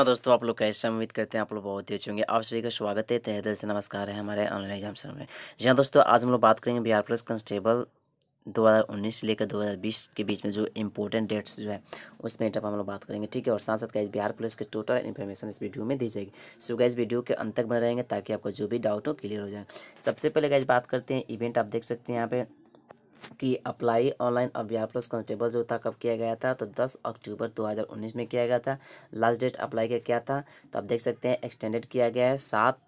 हाँ दोस्तों आप लोग कैसे उम्मीद करते हैं आप लोग बहुत ही अच्छे होंगे आप सभी का स्वागत है तहे दिल से नमस्कार है हमारे ऑनलाइन एग्जाम सर में जी हाँ दोस्तों आज हम लोग बात करेंगे बिहार पुलिस कांस्टेबल 2019 से लेकर 2020 के बीच में जो इम्पोर्टेंट डेट्स जो है उसमें जब हम लोग बात करेंगे ठीक है और साथ साथ गैस बिहार पुलिस के टोटल इन्फॉर्मेशन इस वीडियो में दी जाएगी सो गैस वीडियो के अंत तक बने रहेंगे ताकि आपका जो भी डाउट हो क्लियर हो जाए सबसे पहले गैस बात करते हैं इवेंट आप देख सकते हैं यहाँ पे की अप्लाई ऑनलाइन अब बिहार प्लस कांस्टेबल जो था कब किया गया था तो 10 अक्टूबर 2019 में किया गया था लास्ट डेट अप्लाई का क्या था तो आप देख सकते हैं एक्सटेंडेड किया गया है सात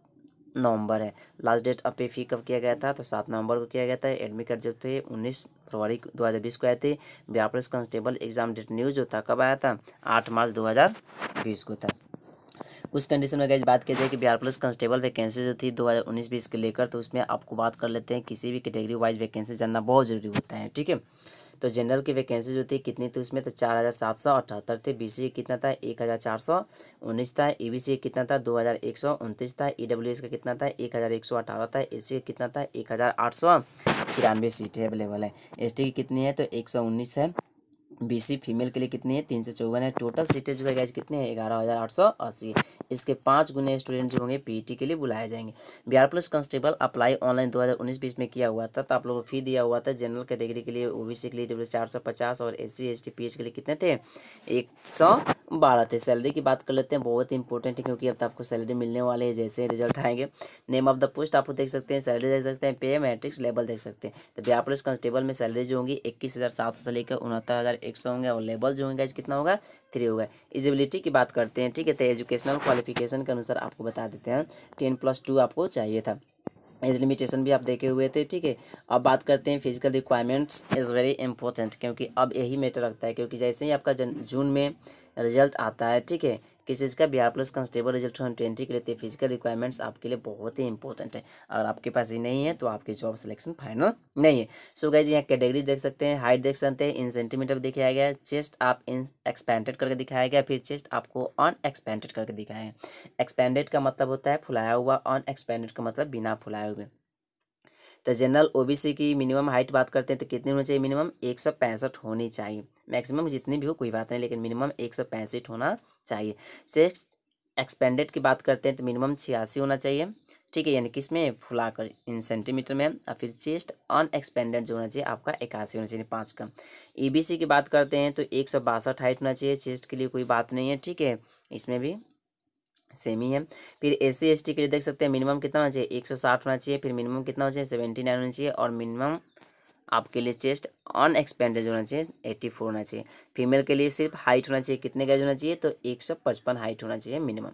नवंबर है लास्ट डेट अब पे फी कब किया गया था तो सात नवंबर को किया गया था एडमिट कार्ड जो थे उन्नीस फरवरी दो हज़ार बीस को आए थे Bihar police constable exam date news जो था कब आया था आठ मार्च दो हज़ार बीस को था उस कंडीशन में गई बात की जाए कि बिहार पुलिस कांस्टेबल वैकेंसी जो थी 2019 बीस के लेकर तो उसमें आपको बात कर लेते हैं किसी भी कैटेगरी वाइज वैकेंसी जानना बहुत जरूरी होता है ठीक है तो जनरल की वैकेंसी जो थी कितनी थी उसमें तो चार हज़ार सात सौ अठहत्तर थे बी सी कितना था एक हज़ार चार सौ उन्नीस था ए बी सी कितना था दो हज़ार एक सौ उनतीस था ई डब्ल्यू एस का कितना था एक हज़ार एक सौ अठारह था ए सी का कितना था एक हज़ार आठ सौ तिरानवे सीटें अवेलेबल है एस टी की कितनी है तो एक सौ उन्नीस है बीसी फीमेल के लिए कितने हैं तीन सौ चौवन है टोटल सीटें जो है गैज कितने हैं ग्यारह हज़ार आठ सौ अस्सी इसके पाँच गुने स्टूडेंट जो होंगे पीईटी e के लिए बुलाए जाएंगे Bihar police constable apply online दो हज़ार उन्नीस बीस में किया हुआ था तो आप लोगों को फी दिया हुआ था जनरल कैटेगरी के लिए ओ के लिए डब्ल्यू चार सौ पचास और S C S T P H के लिए कितने थे एक सौ बारह थे सैलरी की बात कर लेते हैं बहुत इंपॉर्टेंट है क्योंकि अब तो आपको सैलरी मिलने वाले है जैसे रिजल्ट आएंगे नेम ऑफ द पोस्ट आप देख सकते हैं सैलरी देख सकते हैं पे मैट्रिक्स लेवल देख सकते हैं तो बिहार पुलिस कांस्टेबल में सैलरी जो होंगी इक्कीस हज़ार सात सौ से लेकर उनहत्तर हज़ार एक सौ होंगे और लेबल जो होंगे कितना होगा थ्री होगा इजिबिलिटी की बात करते हैं ठीक है तो एजुकेशनल क्वालिफिकेशन के अनुसार आपको बता देते हैं टेन प्लस टू आपको चाहिए था एज लिमिटेशन भी आप देखे हुए थे ठीक है अब बात करते हैं physical requirements is very important क्योंकि अब यही मैटर रखता है क्योंकि जैसे ही आपका जून में रिजल्ट आता है ठीक है किस चीज़ का Bihar police constable result two twenty के लिए फिजिकल तो रिक्वायरमेंट्स आपके लिए बहुत ही इंपॉर्टेंट है अगर आपके पास ये नहीं है तो आपकी जॉब सिलेक्शन फाइनल नहीं है सो गाइज यहाँ कैटेगरी देख सकते हैं हाइट देख सकते हैं इन सेंटीमीटर दिखाया गया चेस्ट आप इन एक्सपेंडेड करके दिखाया गया फिर चेस्ट आपको ऑन एक्सपेंडेड करके दिखाया है एक्सपेंडेड का मतलब होता है फुलाया हुआ ऑन एक्सपेंडेड का मतलब बिना फुलाए हुए तो जनरल ओबीसी की मिनिमम हाइट बात करते हैं तो कितनी होनी चाहिए मिनिमम एक सौ पैंसठ होनी चाहिए मैक्सिमम जितनी भी हो कोई बात नहीं लेकिन मिनिमम एक सौ पैंसठ होना चाहिए सेक्स एक्सपेंडेड की बात करते हैं तो मिनिमम छियासी होना चाहिए ठीक है यानी कि इसमें फुलाकर इन सेंटीमीटर में और फिर चेस्ट अनएक्सपेंडेड जो होना चाहिए आपका इक्यासी होना चाहिए पाँच का ईबीसी e की बात करते हैं तो एक सौ बासठ हाइट होना चाहिए चेस्ट के लिए कोई बात नहीं है ठीक है इसमें भी सेम ही है फिर एस सी के लिए देख सकते हैं मिनिमम कितना होना चाहिए एक सौ साठ होना चाहिए फिर मिनिमम कितना हो चाहिए सेवेंटी नाइन होना चाहिए और मिनिमम आपके लिए चेस्ट अनएक्सपेंडेड होना चाहिए एट्टी फोर होना चाहिए फीमेल के लिए सिर्फ हाइट होना चाहिए कितने गज होना चाहिए तो एक सौ पचपन हाइट होना चाहिए मिनिमम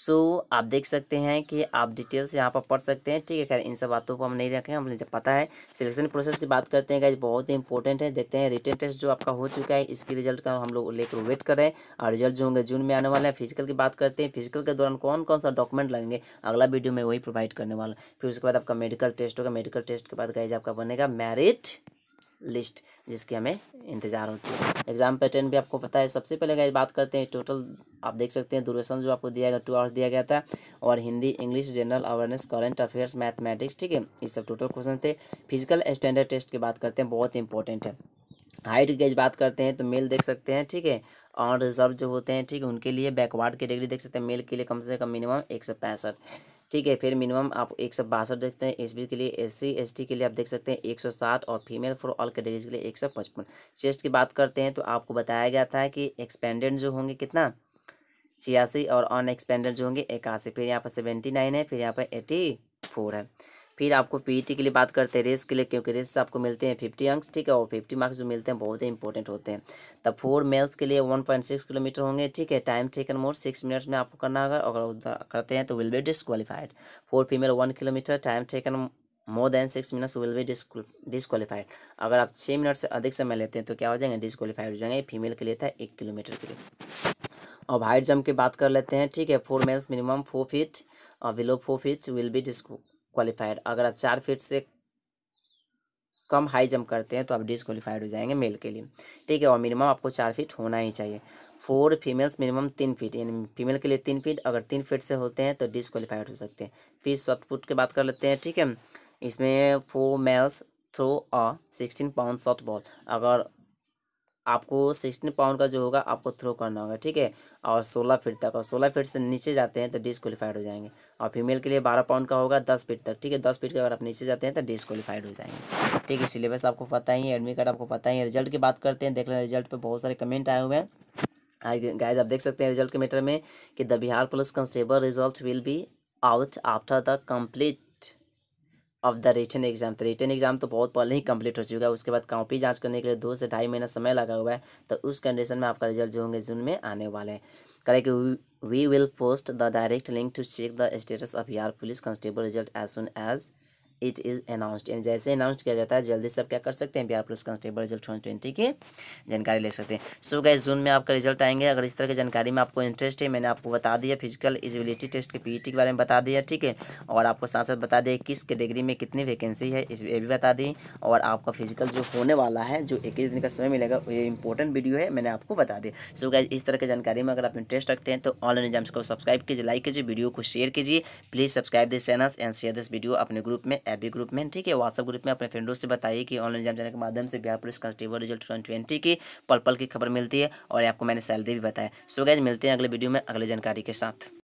सो so, आप देख सकते हैं कि आप डिटेल्स यहाँ पर पढ़ सकते हैं ठीक है खैर इन सब बातों को हम नहीं रखें हमने जब पता है सिलेक्शन प्रोसेस की बात करते हैं गाइज बहुत ही इंपॉर्टेंट है देखते हैं रिटर्न टेस्ट जो आपका हो चुका है इसके रिजल्ट का हम लोग लेकर वेट कर रहे हैं और रिजल्ट जो होंगे जून में आने वाले हैं फिजिकल की बात करते हैं फिजिकल के दौरान कौन कौन सा डॉक्यूमेंट लगेंगे अगला वीडियो में वही प्रोवाइड करने वाला फिर उसके बाद आपका मेडिकल टेस्ट होगा मेडिकल टेस्ट के बाद गाइज आपका बनेगा मैरिट लिस्ट जिसके हमें इंतजार होती है एग्जाम पैटर्न भी आपको पता है सबसे पहले गाइस बात करते हैं टोटल आप देख सकते हैं दूरेशन जो आपको दिया गया टू आवर्स दिया गया था और Hindi English general awareness current affairs mathematics ठीक है ये सब टोटल क्वेश्चन थे फिजिकल स्टैंडर्ड टेस्ट की बात करते हैं बहुत इंपॉर्टेंट है हाइट गेज बात करते हैं तो मेल देख सकते हैं ठीक है और रिजर्व जो होते हैं ठीक है उनके लिए बैकवर्ड की डिग्री देख सकते हैं मेल के लिए कम से कम मिनिमम एक सौ पैंसठ ठीक है फिर मिनिमम आप एक सौ बासठ देखते हैं एस के लिए एस सी के लिए आप देख सकते हैं एक सौ साठ और फीमेल फॉर ऑल कैटेगरीज के लिए एक सौ पचपन चेस्ट की बात करते हैं तो आपको बताया गया था कि एक्सपेंडेड जो होंगे कितना छियासी और अनएक्सपेंडेड जो होंगे इक्यासी फिर यहाँ पर सेवेंटी नाइन है फिर यहाँ पर एटी फोर है फिर आपको पीटी के लिए बात करते हैं रेस के लिए क्योंकि रेस आपको मिलते हैं फिफ्टी अंक्स ठीक है और फिफ्टी मार्क्स जो मिलते हैं बहुत ही इंपॉर्टेंट होते हैं तब फोर मेल्स के लिए वन पॉइंट सिक्स किलोमीटर होंगे ठीक है time taken more six minutes में आपको करना होगा अगर करते हैं तो will be disqualified for female one kilometre time taken more than six minutes will be disqualified अगर आप छः मिनट से अधिक समय लेते हैं तो क्या हो जाएंगे डिसक्वालीफाइड हो जाएंगे फीमेल के लिए था एक किलोमीटर के लिए अब हाइट जंप की बात कर लेते हैं ठीक है for males minimum four feet और below four feet will be disqualified अगर आप चार फीट से कम हाई जंप करते हैं तो आप डिसक्वालीफाइड हो जाएंगे मेल के लिए ठीक है और मिनिमम आपको चार फीट होना ही चाहिए फोर फीमेल्स मिनिमम तीन फीट यानी फीमेल के लिए तीन फीट अगर तीन फीट से होते हैं तो डिसक्वालीफाइड हो सकते हैं फिर सॉफ्ट पुट की बात कर लेते हैं ठीक है इसमें for males throw a sixteen pound short ball अगर आपको सिक्सटीन पाउंड का जो होगा आपको थ्रो करना होगा ठीक है और सोलह फीट तक और सोलह फीट से नीचे जाते हैं तो डिसक्वालीफाइड हो जाएंगे और फीमेल के लिए बारह पाउंड का होगा दस फीट तक ठीक है दस फीट का अगर आप नीचे जाते हैं तो डिसक्वालीफाइड हो जाएंगे ठीक है सिलेबस आपको पता ही है एडमिट कार्ड आपको पता ही है रिजल्ट की बात करते हैं देख लें रिजल्ट पर बहुत सारे कमेंट आए हुए हैं गाइज आप देख सकते हैं रिजल्ट के मैटर में कि the Bihar police constable result will be out after the complete of the written exam तो रिटर्न एग्जाम तो बहुत पहले ही कंप्लीट हो चुका है उसके बाद कॉपी जांच करने के लिए दो से ढाई महीना समय लगा हुआ है तो उस कंडीशन में आपका रिजल्ट जो होंगे जून में आने वाले हैं कि we will post the direct link to check the status of यार police constable result as soon as it is announced and जैसे अनाउंस किया जाता है जल्दी सब क्या कर सकते हैं Bihar police constable result twenty twenty की जानकारी ले सकते हैं सो so, गैस जून में आपका रिजल्ट आएंगे अगर इस तरह की जानकारी में आपको इंटरेस्ट है मैंने आपको बता दिया फिजिकल इजिबिलिटी टेस्ट के पी e के बारे में बता दिया ठीक है और आपको साथ साथ बता दिया किस कैटेगरी में कितनी वैकेंसी है इस ये भी बता दी और आपका फिजिकल जो होने वाला है जो इक्कीस दिन का समय मिलेगा ये इंपॉर्टेंट वीडियो है मैंने आपको बता दिया सो गैस इस तरह की जानकारी में अगर आप इंटरेस्ट रखते हैं तो ऑनलाइन एग्जाम्स को सब्सक्राइब कीजिए लाइक कीजिए वीडियो को शेयर कीजिए please subscribe this channel and share this video अपने ग्रुप में एबी ग्रुप में ठीक है व्हाट्सअप ग्रुप में अपने फ्रेंडों से बताइए कि ऑनलाइन एग्जाम जाने के माध्यम से Bihar police constable result twenty की पल पल की खबर मिलती है और आपको मैंने सैलरी भी बताया सो गैज मिलते हैं अगले वीडियो में अगले जानकारी के साथ